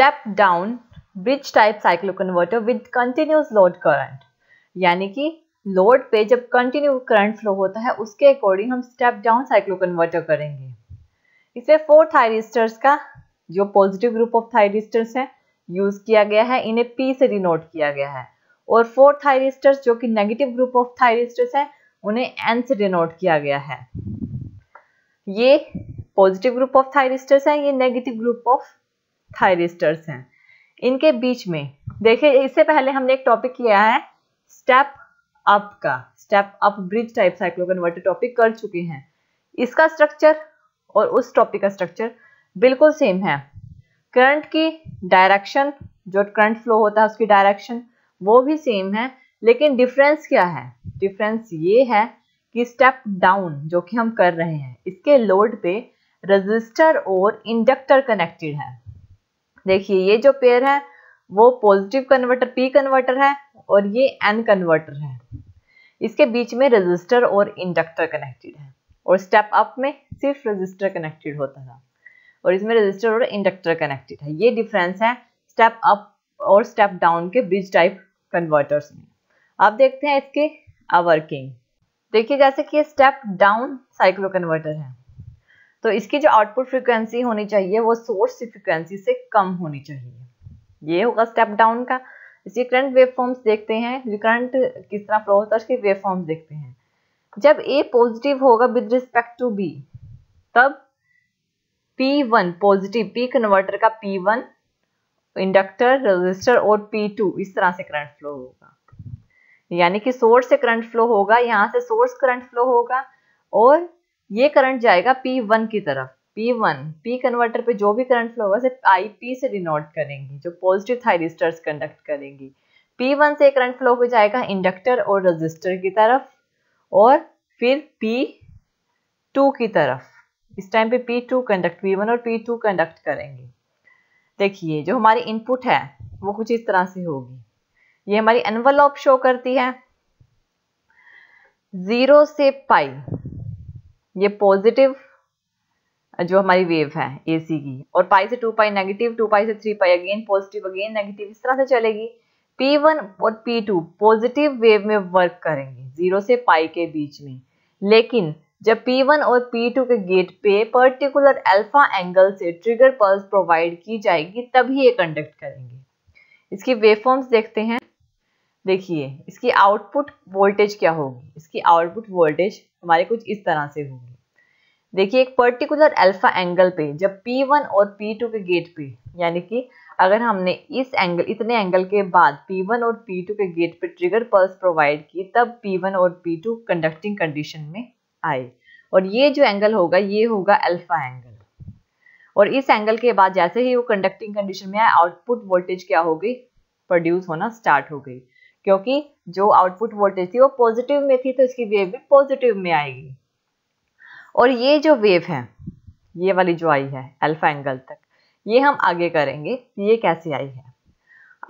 step down bridge type cycloconverter with continuous load current यानी कि load पे जब कंटिन्यू करंट फ्लो होता है उसके अकॉर्डिंग हम स्टेप डाउन साइक्लो कन्वर्टर करेंगे इसे फोर थायरिस्टर्स का जो पॉजिटिव ग्रुप ऑफ थायरिस्टर्स है यूज किया गया है इन्हें पी से डिनोट किया गया है और फोर थायरिस्टर्स जो कि नेगेटिव ग्रुप ऑफ थायरिस्टर्स है उन्हें एन से डिनोट किया गया है ये पॉजिटिव ग्रुप ऑफ थायरिस्टर्स है ये नेगेटिव ग्रुप ऑफ थायरिस्टर्स हैं इनके बीच में देखिए इससे पहले हमने एक टॉपिक किया है स्टेप अप का step up bridge type cycloconverter topic कर चुके हैं इसका स्ट्रक्चर और उस टॉपिक का स्ट्रक्चर बिल्कुल सेम है करंट की डायरेक्शन जो करंट फ्लो होता है उसकी डायरेक्शन वो भी सेम है लेकिन डिफरेंस क्या है डिफरेंस ये है कि स्टेप डाउन जो कि हम कर रहे हैं इसके लोड पे रजिस्टर और इंडक्टर कनेक्टेड है देखिए ये जो पेयर है वो पॉजिटिव कन्वर्टर पी कन्वर्टर है और ये एन कन्वर्टर है इसके बीच में रजिस्टर और इंडक्टर कनेक्टेड है और स्टेप अप में सिर्फ रजिस्टर कनेक्टेड होता था और इसमें रजिस्टर और इंडक्टर कनेक्टेड है ये डिफरेंस है स्टेप अप और स्टेप डाउन के ब्रिज टाइप कन्वर्टर्स में आप देखते हैं इसके अवर्किंग देखिए जैसे कि स्टेप डाउन साइक्लो कन्वर्टर है तो इसकी जो आउटपुट फ्रिक्वेंसी होनी चाहिए वो सोर्स फ्रिक्वेंसी से कम होनी चाहिए ये होगा स्टेप डाउन का इसके करंट वेव फॉर्म्स देखते हैं करंट किस तरह फ्लो होता है उसके वेव फॉर्म्स देखते हैं जब ए पॉजिटिव होगा विद रिस्पेक्ट टू बी तब P one positive P converter का पी वन इंडक्टर रेजिस्टर और पी टू इस तरह से करंट फ्लो होगा यानी कि सोर्स से करंट फ्लो होगा यहां से सोर्स करंट फ्लो होगा और ये करंट जाएगा P1 की तरफ P1 P कन्वर्टर पे जो भी करंट फ्लो होगा सिर्फ आई पी से डिनोट करेंगी जो पॉजिटिव थायरिस्टर्स कंडक्ट करेंगी P1 से करंट फ्लो हो जाएगा इंडक्टर और रजिस्टर की तरफ और फिर P2 की तरफ इस टाइम पे P2 कंडक्ट P1 और P2 कंडक्ट करेंगे देखिए जो हमारी इनपुट है वो कुछ इस तरह से होगी ये हमारी एनवलॉप शो करती है जीरो से पाई ये पॉजिटिव जो हमारी वेव है एसी की और पाई से two pi negative two pi से three pi again positive again negative इस तरह से चलेगी पी वन और पी टू पॉजिटिव वेव में वर्क करेंगे जीरो से पाई के बीच में लेकिन जब पी वन और पी टू के गेट पे पर्टिकुलर अल्फा एंगल से ट्रिगर पल्स प्रोवाइड की जाएगी तभी ये कंडक्ट करेंगे इसकी वेवफॉर्म्स देखते हैं देखिए इसकी आउटपुट वोल्टेज क्या होगी इसकी आउटपुट वोल्टेज हमारे कुछ इस तरह से होंगे देखिए एक पर्टिकुलर अल्फा एंगल पे जब P1 और P2 के गेट पे यानी कि अगर हमने इस एंगल इतने एंगल के बाद P1 और P2 के गेट पे ट्रिगर पल्स प्रोवाइड की तब P1 और P2 कंडक्टिंग कंडीशन में आए और ये जो एंगल होगा ये होगा अल्फा एंगल और इस एंगल के बाद जैसे ही वो कंडक्टिंग कंडीशन में आए आउटपुट वोल्टेज क्या हो गई प्रोड्यूस होना स्टार्ट हो गई क्योंकि जो आउटपुट वोल्टेज थी वो पॉजिटिव में थी तो इसकी वेव भी पॉजिटिव में आएगी और ये जो वेव है ये वाली जो आई है अल्फा एंगल तक ये हम आगे करेंगे ये कैसे आई है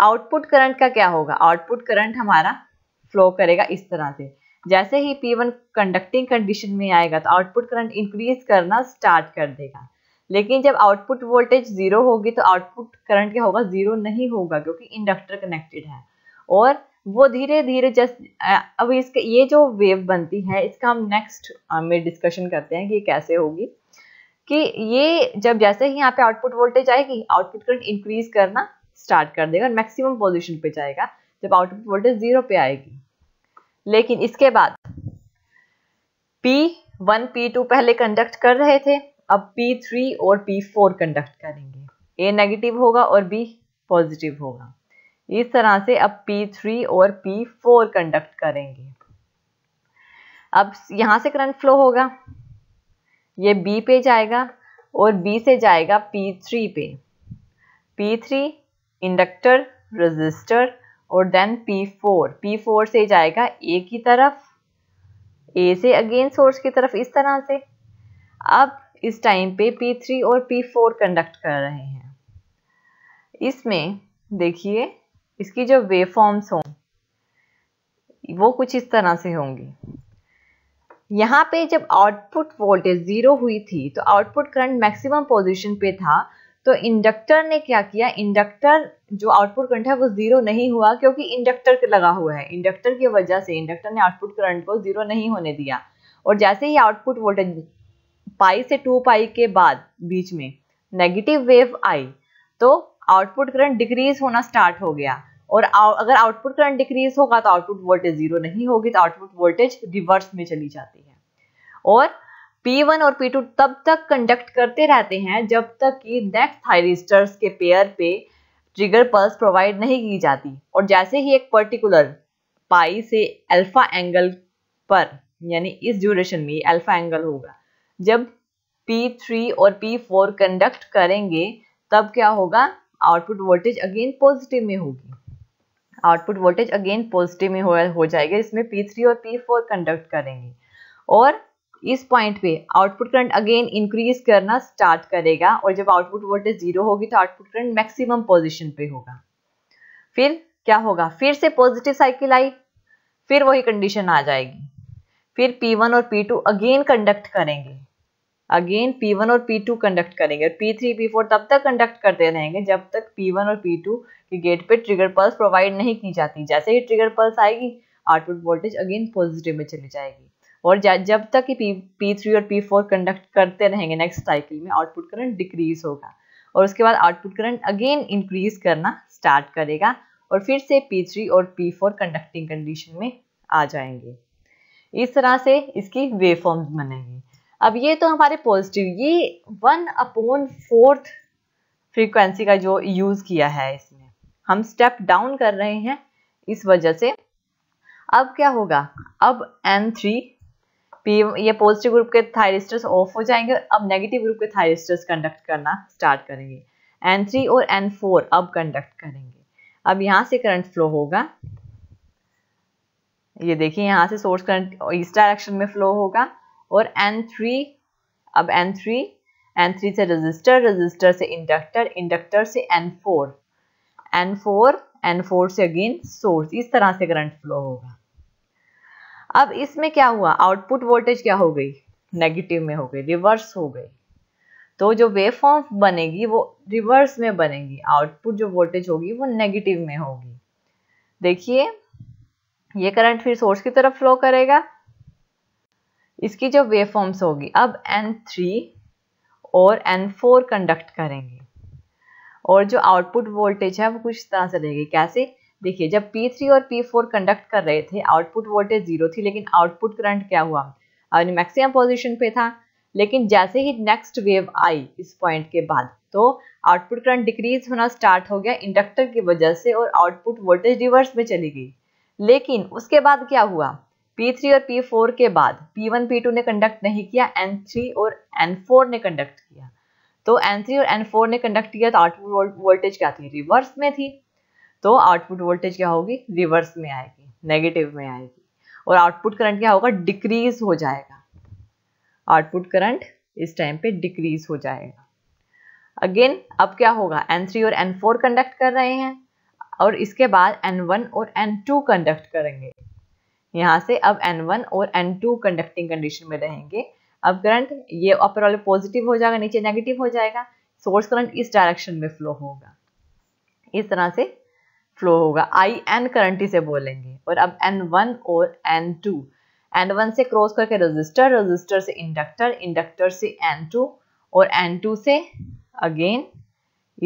आउटपुट करंट का क्या होगा आउटपुट करंट हमारा फ्लो करेगा इस तरह से जैसे ही P1 कंडक्टिंग कंडीशन में आएगा तो आउटपुट करंट इंक्रीज करना स्टार्ट कर देगा लेकिन जब आउटपुट वोल्टेज जीरो होगी तो आउटपुट करंट क्या होगा जीरो नहीं होगा क्योंकि इंडक्टर कनेक्टेड है और वो धीरे धीरे जस्ट अब इसके ये जो वेव बनती है इसका हम नेक्स्ट में डिस्कशन करते हैं कि कैसे होगी कि ये जब जैसे ही यहाँ पे आउटपुट वोल्टेज आएगी आउटपुट करंट इंक्रीज करना स्टार्ट कर देगा मैक्सिमम पोजीशन पे जाएगा जब आउटपुट वोल्टेज जीरो पे आएगी लेकिन इसके बाद पी वन पी टू पहले कंडक्ट कर रहे थे अब पी थ्री और पी फोर कंडक्ट करेंगे ए नेगेटिव होगा और बी पॉजिटिव होगा इस तरह से अब P3 और P4 कंडक्ट करेंगे अब यहां से करंट फ्लो होगा ये B पे जाएगा और B से जाएगा P3 पे P3 इंडक्टर रेजिस्टर और देन P4 P4 से जाएगा A की तरफ A से अगेन सोर्स की तरफ इस तरह से अब इस टाइम पे P3 और P4 कंडक्ट कर रहे हैं इसमें देखिए इसकी जो वेव फॉर्म्स हों वो कुछ इस तरह से होंगी यहाँ पे जब आउटपुट वोल्टेज ज़ीरो हुई थी तो आउटपुट करंट मैक्सिमम पोजीशन पे था तो इंडक्टर ने क्या किया इंडक्टर जो आउटपुट करंट है वो ज़ीरो नहीं हुआ क्योंकि इंडक्टर लगा हुआ है इंडक्टर की वजह से इंडक्टर ने आउटपुट करंट को ज़ीरो नहीं होने दिया और जैसे ही आउटपुट वोल्टेज पाई से टू पाई के बाद बीच में नेगेटिव वेव आई तो आउटपुट करंट डिक्रीज होना स्टार्ट हो गया और अगर आउटपुट करंट डिक्रीज होगा तो आउटपुट वोल्टेज जीरो नहीं होगी तो आउटपुट वोल्टेज रिवर्स में चली जाती है और P1 और P2 तब तक कंडक्ट करते रहते हैं जब तक कि नेक्स्ट थायरिस्टर्स के पेयर पे ट्रिगर पल्स प्रोवाइड नहीं की जाती और जैसे ही एक पर्टिकुलर पाई से अल्फा एंगल पर यानी इस ड्यूरेशन में अल्फा एंगल होगा जब P3 और P4 कंडक्ट करेंगे तब क्या होगा आउटपुट वोल्टेज अगेन पॉजिटिव में होगी आउटपुट वोल्टेज अगेन पॉजिटिव में हो, हो जाएगा इसमें P3 और P4 कंडक्ट करेंगे और इस पॉइंट पे आउटपुट करंट अगेन इंक्रीज करना स्टार्ट करेगा और जब आउटपुट वोल्टेज जीरो होगी तो आउटपुट करंट मैक्सिमम पोजिशन पे होगा फिर क्या होगा फिर से पॉजिटिव साइकिल आई फिर वही कंडीशन आ जाएगी फिर P1 और P2 अगेन कंडक्ट करेंगे अगेन P1 और P2 कंडक्ट करेंगे और P3 P4 तब तक कंडक्ट करते रहेंगे जब तक P1 और P2 कि गेट पे ट्रिगर पल्स प्रोवाइड नहीं की जाती जैसे ही ट्रिगर पल्स आएगी आउटपुट वोल्टेज अगेन पॉजिटिव में चली जाएगी और जब तक कि पी थ्री और पी फोर कंडक्ट करते रहेंगे नेक्स्ट साइकिल में आउटपुट करंट डिक्रीज होगा और उसके बाद आउटपुट करंट अगेन इंक्रीज करना स्टार्ट करेगा और फिर से पी थ्री और पी फोर कंडक्टिंग कंडीशन में आ जाएंगे इस तरह से इसकी वेवफॉर्म्स बनेंगे अब ये तो हमारे पॉजिटिव ये वन अपॉन फोर्थ फ्रीक्वेंसी का जो यूज़ किया है इसमें हम स्टेप डाउन कर रहे हैं इस वजह से अब क्या होगा अब एन थ्री ये पॉजिटिव ग्रुप के थायरिस्टर्स ऑफ हो जाएंगे अब नेगेटिव ग्रुप के थायरिस्टर्स कंडक्ट करना स्टार्ट करेंगे एन थ्री और एन फोर अब कंडक्ट करेंगे अब यहाँ से करंट फ्लो होगा ये देखिए यहाँ से सोर्स करंट इस डायरेक्शन में फ्लो होगा और N3 अब N3 N3 से रजिस्टर रजिस्टर से इंडक्टर इंडक्टर से N4 N four N four से अगेन सोर्स इस तरह से करंट फ्लो होगा अब इसमें क्या हुआ आउटपुट वोल्टेज क्या हो गई नेगेटिव में हो गई रिवर्स हो गई तो जो वेव फॉर्म बनेगी वो रिवर्स में बनेगी आउटपुट जो वोल्टेज होगी वो नेगेटिव में होगी देखिए ये करंट फिर सोर्स की तरफ फ्लो करेगा इसकी जो वेव फॉर्म्स होगी अब N3 और N4 कंडक्ट करेंगे और जो आउटपुट वोल्टेज है वो कुछ तरह से रहेगी कैसे देखिए जब P3 और P4 कंडक्ट कर रहे थे आउटपुट वोल्टेज जीरो थी लेकिन आउटपुट करंट क्या हुआ यानी मैक्सिमम पोजीशन पे था लेकिन जैसे ही नेक्स्ट वेव आई इस पॉइंट के बाद तो आउटपुट करंट डिक्रीज होना स्टार्ट हो गया इंडक्टर की वजह से और आउटपुट वोल्टेज रिवर्स में चली गई लेकिन उसके बाद क्या हुआ P3 और P4 के बाद P1, P2 ने कंडक्ट नहीं किया N3 और N4 ने कंडक्ट किया तो एन थ्री और एन फोर ने कंडक्ट किया तो आउटपुट वोल्टेज क्या थी रिवर्स में थी तो आउटपुट वोल्टेज क्या होगी रिवर्स में आएगी नेगेटिव में आएगी और आउटपुट करंट क्या होगा डिक्रीज हो जाएगा आउटपुट करंट इस टाइम पे डिक्रीज हो जाएगा अगेन अब क्या होगा N3 और N4 कंडक्ट कर रहे हैं और इसके बाद N1 और N2 कंडक्ट करेंगे यहाँ से अब N1 और N2 कंडक्टिंग कंडीशन में रहेंगे अब करंट ये अपर वाले पॉजिटिव हो जाएगा नीचे नेगेटिव हो जाएगा सोर्स करंट इस डायरेक्शन में फ्लो होगा इस तरह से फ्लो होगा आई एन करंट इसे बोलेंगे और अब एन वन और एन टू एन वन से क्रॉस करके रजिस्टर रजिस्टर से इंडक्टर इंडक्टर से एन टू और एन टू से अगेन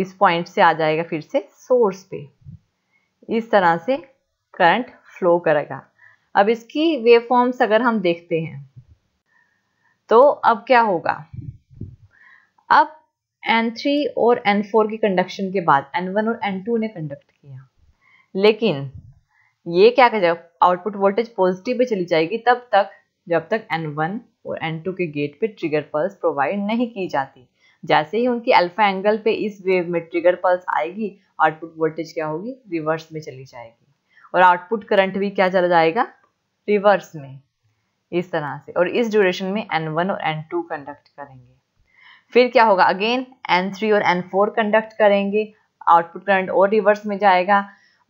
इस पॉइंट से आ जाएगा फिर से सोर्स पे इस तरह से करंट फ्लो करेगा अब इसकी वेव फॉर्म्स अगर हम देखते हैं तो अब क्या होगा अब N3 और N4 की कंडक्शन के बाद N1 और N2 ने कंडक्ट किया लेकिन ये क्या जब आउटपुट वोल्टेज पॉजिटिव पे चली जाएगी तब तक जब तक N1 और N2 के गेट पे ट्रिगर पल्स प्रोवाइड नहीं की जाती जैसे ही उनकी अल्फा एंगल पे इस वेव में ट्रिगर पल्स आएगी आउटपुट वोल्टेज क्या होगी रिवर्स में चली जाएगी और आउटपुट करंट भी क्या चला जाएगा रिवर्स में इस तरह से और इस ड्यूरेशन में एन वन और एन टू कंडक्ट करेंगे फिर क्या होगा अगेन एन थ्री और एन फोर कंडक्ट करेंगे आउटपुट करंट और रिवर्स में जाएगा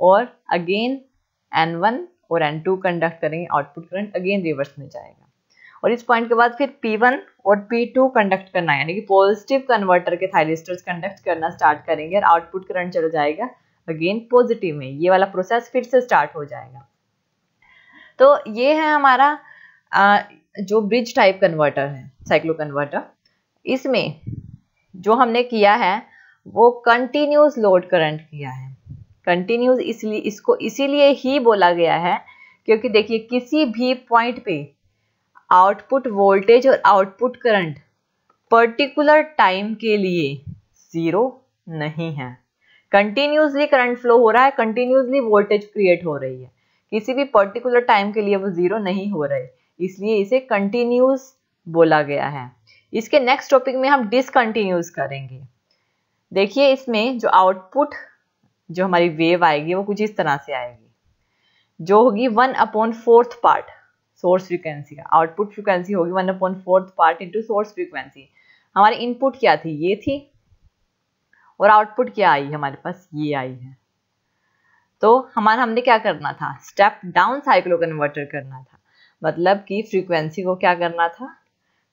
और अगेन एन वन और एन टू कंडक्ट करेंगे आउटपुट करंट अगेन रिवर्स में जाएगा और इस पॉइंट के बाद फिर P1 और P2 कंडक्ट करना है यानी कि पॉजिटिव कन्वर्टर के थायरिस्टर्स कंडक्ट करना स्टार्ट करेंगे और आउटपुट करंट चल जाएगा अगेन पॉजिटिव में ये वाला प्रोसेस फिर से स्टार्ट हो जाएगा तो ये है हमारा जो ब्रिज टाइप कन्वर्टर है साइक्लो कन्वर्टर इसमें जो हमने किया है वो कंटिन्यूस लोड करंट किया है कंटिन्यूस इसलिए इसको इसीलिए ही बोला गया है क्योंकि देखिए किसी भी पॉइंट पे आउटपुट वोल्टेज और आउटपुट करंट पर्टिकुलर टाइम के लिए ज़ीरो नहीं है कंटिन्यूसली करंट फ्लो हो रहा है कंटिन्यूसली वोल्टेज क्रिएट हो रही है किसी भी पर्टिकुलर टाइम के लिए वो ज़ीरो नहीं हो रही इसलिए इसे कंटिन्यूस बोला गया है इसके नेक्स्ट टॉपिक में हम डिसकंटिन्यूस करेंगे देखिए इसमें जो आउटपुट जो हमारी वेव आएगी वो कुछ इस तरह से आएगी जो होगी one upon fourth part source frequency का आउटपुट फ्रीक्वेंसी होगी one upon fourth part into source frequency हमारी इनपुट क्या थी ये थी और आउटपुट क्या आई हमारे पास ये आई है तो हमारा हमने क्या करना था स्टेप डाउन साइक्लो कन्वर्टर करना था मतलब कि फ्रीक्वेंसी को क्या करना था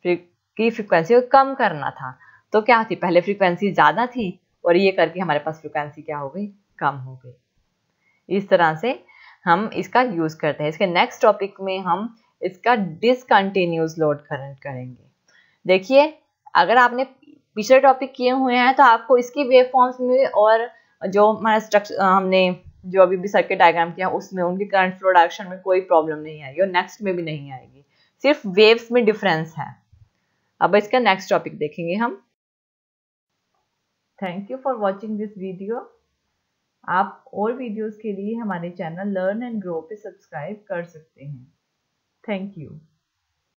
की फ्रीक्वेंसी को कम करना था तो क्या थी पहले फ्रीक्वेंसी ज़्यादा थी और ये करके हमारे पास फ्रीक्वेंसी क्या हो गई कम हो गई इस तरह से हम इसका यूज़ करते हैं इसके नेक्स्ट टॉपिक में हम इसका डिसकंटिन्यूस लोड करंट करेंगे देखिए अगर आपने पिछले टॉपिक किए हुए हैं तो आपको इसकी वेव फॉर्म्स में और जो हमारा स्ट्रक्चर हमने जो अभी भी सर्किट डायग्राम किया उसमें उनके करंट फ्लो डायरेक्शन में कोई प्रॉब्लम नहीं आएगी और नेक्स्ट में भी नहीं आएगी सिर्फ वेव्स में डिफरेंस है अब इसका नेक्स्ट टॉपिक देखेंगे हम thank you for watching this video आप और वीडियोस के लिए हमारे चैनल लर्न एंड ग्रो पे सब्सक्राइब कर सकते हैं थैंक यू